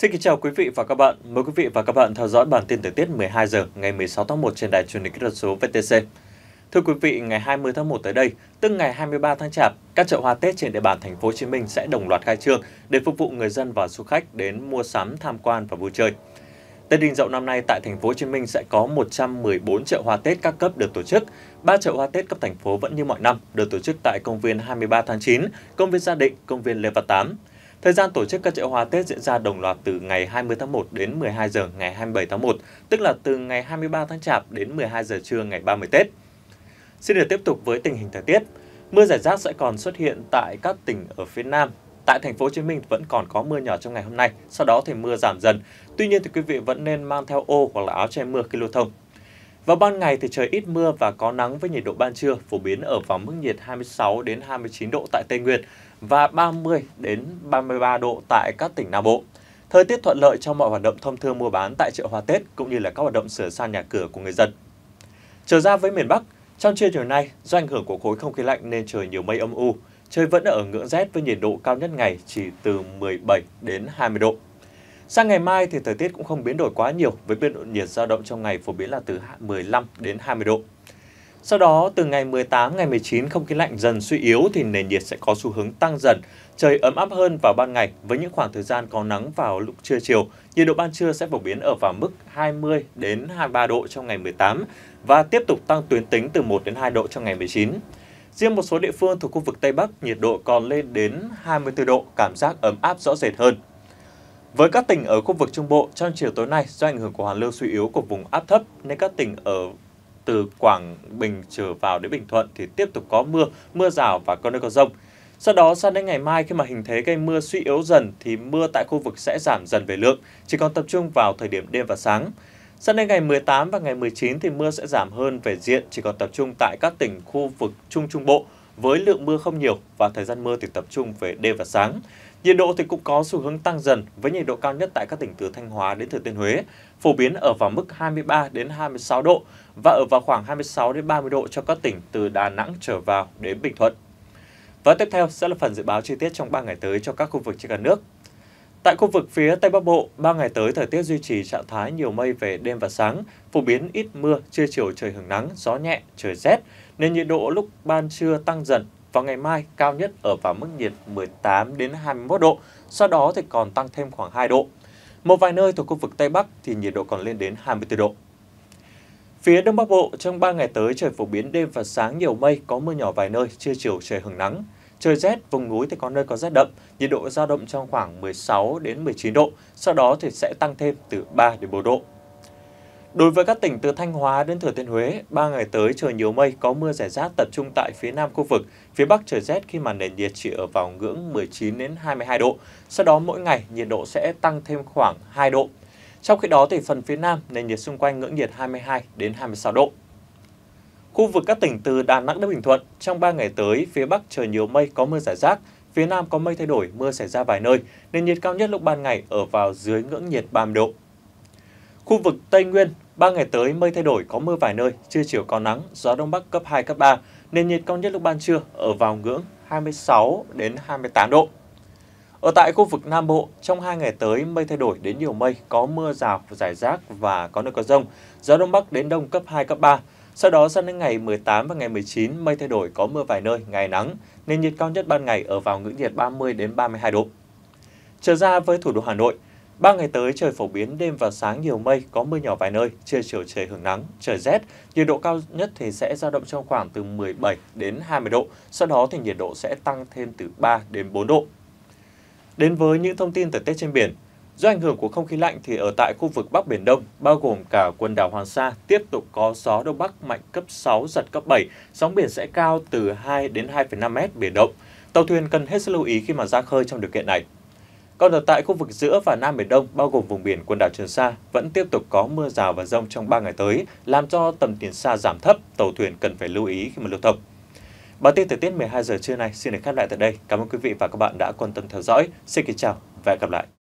Xin kính chào quý vị và các bạn. Mời quý vị và các bạn theo dõi bản tin thời tiết 12 giờ ngày 16 tháng 1 trên đài truyền hình kỹ thuật số VTC. Thưa quý vị, ngày 20 tháng 1 tới đây, tức ngày 23 tháng Chạp, các chợ hoa Tết trên địa bàn thành phố Hồ Chí Minh sẽ đồng loạt khai trương để phục vụ người dân và du khách đến mua sắm, tham quan và vui chơi. Tết đình Dậu năm nay tại thành phố Hồ Chí Minh sẽ có 114 chợ hoa Tết các cấp được tổ chức. Ba chợ hoa Tết cấp thành phố vẫn như mọi năm được tổ chức tại công viên 23 tháng 9, công viên Gia Định, công viên Lê Văn Tám. Thời gian tổ chức các chợ hoa Tết diễn ra đồng loạt từ ngày 20 tháng 1 đến 12 giờ ngày 27 tháng 1, tức là từ ngày 23 tháng Chạp đến 12 giờ trưa ngày 30 Tết. Xin được tiếp tục với tình hình thời tiết. Mưa giải rác sẽ còn xuất hiện tại các tỉnh ở phía Nam. Tại thành phố Hồ Chí Minh vẫn còn có mưa nhỏ trong ngày hôm nay, sau đó thì mưa giảm dần. Tuy nhiên thì quý vị vẫn nên mang theo ô hoặc là áo che mưa khi lưu thông. Vào ban ngày thì trời ít mưa và có nắng với nhiệt độ ban trưa phổ biến ở vào mức nhiệt 26 đến 29 độ tại Tây Nguyên và 30 đến 33 độ tại các tỉnh Nam Bộ. Thời tiết thuận lợi cho mọi hoạt động thông thương mua bán tại chợ hoa Tết cũng như là các hoạt động sửa sang nhà cửa của người dân. Trở ra với miền Bắc, trong trưa chiều nay, do ảnh hưởng của khối không khí lạnh nên trời nhiều mây âm u, trời vẫn ở ngưỡng rét với nhiệt độ cao nhất ngày chỉ từ 17 đến 20 độ. Sang ngày mai thì thời tiết cũng không biến đổi quá nhiều với biên độ nhiệt dao động trong ngày phổ biến là từ 15 đến 20 độ. Sau đó từ ngày 18 ngày 19 không khí lạnh dần suy yếu thì nền nhiệt sẽ có xu hướng tăng dần, trời ấm áp hơn vào ban ngày với những khoảng thời gian có nắng vào lúc trưa chiều. Nhiệt độ ban trưa sẽ phổ biến ở vào mức 20 đến 23 độ trong ngày 18 và tiếp tục tăng tuyến tính từ 1 đến 2 độ trong ngày 19. Riêng một số địa phương thuộc khu vực Tây Bắc, nhiệt độ còn lên đến 24 độ, cảm giác ấm áp rõ rệt hơn. Với các tỉnh ở khu vực Trung Bộ, trong chiều tối nay do ảnh hưởng của hoàn lưu suy yếu của vùng áp thấp nên các tỉnh ở từ Quảng Bình trở vào đến Bình Thuận thì tiếp tục có mưa, mưa rào và có nơi có rông. Sau đó sang đến ngày mai khi mà hình thế gây mưa suy yếu dần thì mưa tại khu vực sẽ giảm dần về lượng, chỉ còn tập trung vào thời điểm đêm và sáng. Sang đến ngày 18 và ngày 19 thì mưa sẽ giảm hơn về diện, chỉ còn tập trung tại các tỉnh khu vực Trung Trung Bộ, với lượng mưa không nhiều và thời gian mưa thì tập trung về đêm và sáng. Nhiệt độ thì cũng có xu hướng tăng dần với nhiệt độ cao nhất tại các tỉnh từ Thanh Hóa đến Thừa Thiên Huế, phổ biến ở vào mức 23 đến 26 độ và ở vào khoảng 26 đến 30 độ cho các tỉnh từ Đà Nẵng trở vào đến Bình Thuận. Và tiếp theo sẽ là phần dự báo chi tiết trong 3 ngày tới cho các khu vực trên cả nước. Tại khu vực phía Tây Bắc Bộ, 3 ngày tới thời tiết duy trì trạng thái nhiều mây về đêm và sáng, phổ biến ít mưa, trưa chiều trời hứng nắng, gió nhẹ, trời rét, nên nhiệt độ lúc ban trưa tăng dần và ngày mai cao nhất ở vào mức nhiệt 18 đến 21 độ, sau đó thì còn tăng thêm khoảng 2 độ. Một vài nơi thuộc khu vực Tây Bắc thì nhiệt độ còn lên đến 24 độ. Phía Đông Bắc Bộ, trong 3 ngày tới trời phổ biến đêm và sáng nhiều mây, có mưa nhỏ vài nơi, trưa chiều trời hứng nắng. Trời rét, vùng núi thì có nơi có rét đậm, nhiệt độ dao động trong khoảng 16 đến 19 độ, sau đó thì sẽ tăng thêm từ 3 đến 4 độ. Đối với các tỉnh từ Thanh Hóa đến Thừa Thiên Huế, 3 ngày tới trời nhiều mây có mưa rải rác tập trung tại phía nam khu vực, phía bắc trời rét khi mà nền nhiệt chỉ ở vào ngưỡng 19 đến 22 độ. Sau đó mỗi ngày nhiệt độ sẽ tăng thêm khoảng 2 độ. Trong khi đó thì phần phía nam nền nhiệt xung quanh ngưỡng nhiệt 22 đến 26 độ. Khu vực các tỉnh từ Đà Nẵng đến Bình Thuận, trong 3 ngày tới, phía Bắc trời nhiều mây có mưa rải rác, phía Nam có mây thay đổi, mưa xảy ra vài nơi, nền nhiệt cao nhất lúc ban ngày ở vào dưới ngưỡng nhiệt 30 độ. Khu vực Tây Nguyên, 3 ngày tới mây thay đổi có mưa vài nơi, trưa chiều có nắng, gió đông bắc cấp 2 cấp 3, nền nhiệt cao nhất lúc ban trưa ở vào ngưỡng 26 đến 28 độ. Ở tại khu vực Nam Bộ, trong 2 ngày tới mây thay đổi đến nhiều mây, có mưa rào rải rác và có nơi có rông, gió đông bắc đến đông cấp 2 cấp 3, sau đó sang đến ngày 18 và ngày 19, mây thay đổi có mưa vài nơi, ngày nắng, nên nhiệt cao nhất ban ngày ở vào ngưỡng nhiệt 30 đến 32 độ. Trở ra với thủ đô Hà Nội, Ba ngày tới trời phổ biến đêm và sáng nhiều mây, có mưa nhỏ vài nơi, trưa chiều trời hưởng nắng, trời rét, nhiệt độ cao nhất thì sẽ dao động trong khoảng từ 17 đến 20 độ, sau đó thì nhiệt độ sẽ tăng thêm từ 3 đến 4 độ. Đến với những thông tin thời tiết trên biển, Do ảnh hưởng của không khí lạnh thì ở tại khu vực Bắc Biển Đông, bao gồm cả quần đảo Hoàng Sa, tiếp tục có gió Đông Bắc mạnh cấp 6, giật cấp 7, sóng biển sẽ cao từ 2 đến 2,5 mét biển động. Tàu thuyền cần hết sức lưu ý khi mà ra khơi trong điều kiện này. Còn ở tại khu vực giữa và Nam Biển Đông, bao gồm vùng biển quần đảo Trường Sa, vẫn tiếp tục có mưa rào và rông trong 3 ngày tới, làm cho tầm nhìn xa giảm thấp, tàu thuyền cần phải lưu ý khi mà lưu thông. Bản tin thời tiết 12 giờ trưa nay xin được khép lại tại đây. Cảm ơn quý vị và các bạn đã quan tâm theo dõi. Xin kính chào và hẹn gặp lại.